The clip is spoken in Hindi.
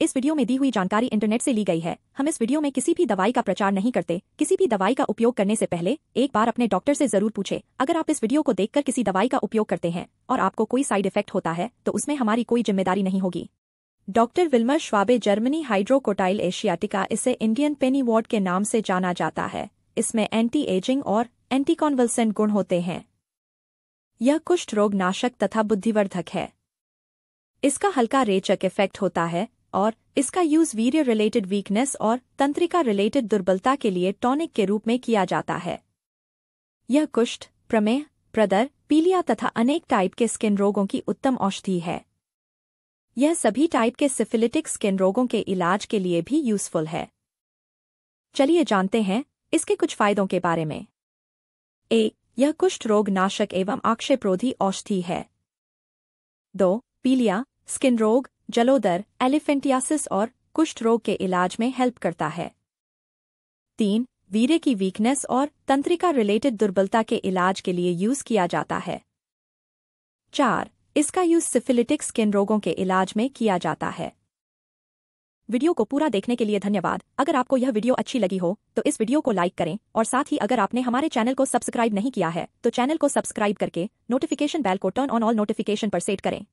इस वीडियो में दी हुई जानकारी इंटरनेट से ली गई है हम इस वीडियो में किसी भी दवाई का प्रचार नहीं करते किसी भी दवाई का उपयोग करने से पहले एक बार अपने डॉक्टर से जरूर पूछे अगर आप इस वीडियो को देखकर किसी दवाई का उपयोग करते हैं और आपको कोई साइड इफेक्ट होता है तो उसमें हमारी कोई जिम्मेदारी नहीं होगी doctor Willmar Schwabe Germany hydrocotyle asiatica इसे इंडियन पेनी वार्ड के नाम से जाना जाता है इसमें एंटी एजिंग और एंटीकॉन्वल्सेंट गुण होते हैं यह कुष्ठ रोग नाशक तथा बुद्धिवर्धक है इसका हल्का रेचक इफेक्ट होता है और इसका यूज वीर्य रिलेटेड वीकनेस और तंत्रिका रिलेटेड दुर्बलता के लिए टॉनिक के रूप में किया जाता है यह कुष्ठ प्रमेह प्रदर पीलिया तथा अनेक टाइप के स्किन रोगों की उत्तम औषधि है यह सभी टाइप के सिफिलिटिक स्किन रोगों के इलाज के लिए भी यूजफुल है चलिए जानते हैं इसके कुछ फायदों के बारे में ए यह कुष्ठ रोग नाशक एवं आक्षेप्रोधी औषधि है दो पीलिया स्किन रोग जलोदर एलिफेंटियासिस और कुष्ठ रोग के इलाज में हेल्प करता है तीन वीरे की वीकनेस और तंत्रिका रिलेटेड दुर्बलता के इलाज के लिए यूज किया जाता है चार इसका यूज सिफिलिटिक स्किन रोगों के इलाज में किया जाता है वीडियो को पूरा देखने के लिए धन्यवाद अगर आपको यह वीडियो अच्छी लगी हो तो इस वीडियो को लाइक करें और साथ ही अगर आपने हमारे चैनल को सब्सक्राइब नहीं किया है तो चैनल को सब्सक्राइब करके नोटिफिकेशन बेल को टर्न ऑन ऑल नोटिफिकेशन पर सेट करें